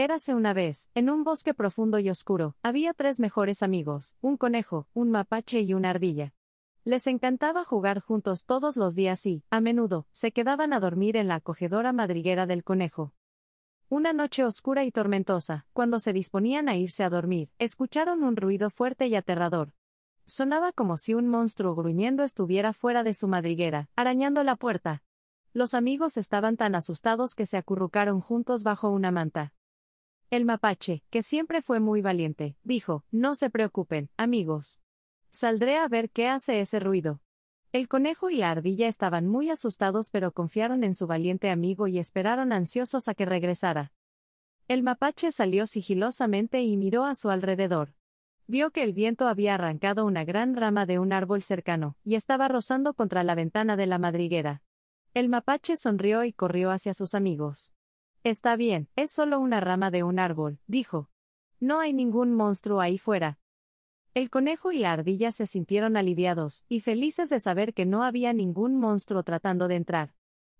Érase una vez, en un bosque profundo y oscuro, había tres mejores amigos, un conejo, un mapache y una ardilla. Les encantaba jugar juntos todos los días y, a menudo, se quedaban a dormir en la acogedora madriguera del conejo. Una noche oscura y tormentosa, cuando se disponían a irse a dormir, escucharon un ruido fuerte y aterrador. Sonaba como si un monstruo gruñendo estuviera fuera de su madriguera, arañando la puerta. Los amigos estaban tan asustados que se acurrucaron juntos bajo una manta. El mapache, que siempre fue muy valiente, dijo, No se preocupen, amigos. Saldré a ver qué hace ese ruido. El conejo y la ardilla estaban muy asustados pero confiaron en su valiente amigo y esperaron ansiosos a que regresara. El mapache salió sigilosamente y miró a su alrededor. Vio que el viento había arrancado una gran rama de un árbol cercano, y estaba rozando contra la ventana de la madriguera. El mapache sonrió y corrió hacia sus amigos. Está bien, es solo una rama de un árbol, dijo. No hay ningún monstruo ahí fuera. El conejo y la ardilla se sintieron aliviados y felices de saber que no había ningún monstruo tratando de entrar.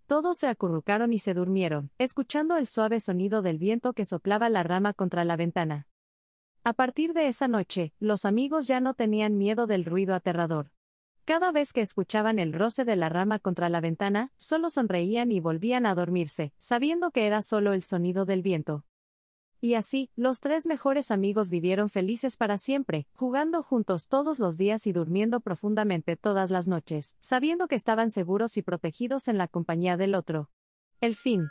Todos se acurrucaron y se durmieron, escuchando el suave sonido del viento que soplaba la rama contra la ventana. A partir de esa noche, los amigos ya no tenían miedo del ruido aterrador. Cada vez que escuchaban el roce de la rama contra la ventana, solo sonreían y volvían a dormirse, sabiendo que era solo el sonido del viento. Y así, los tres mejores amigos vivieron felices para siempre, jugando juntos todos los días y durmiendo profundamente todas las noches, sabiendo que estaban seguros y protegidos en la compañía del otro. El fin.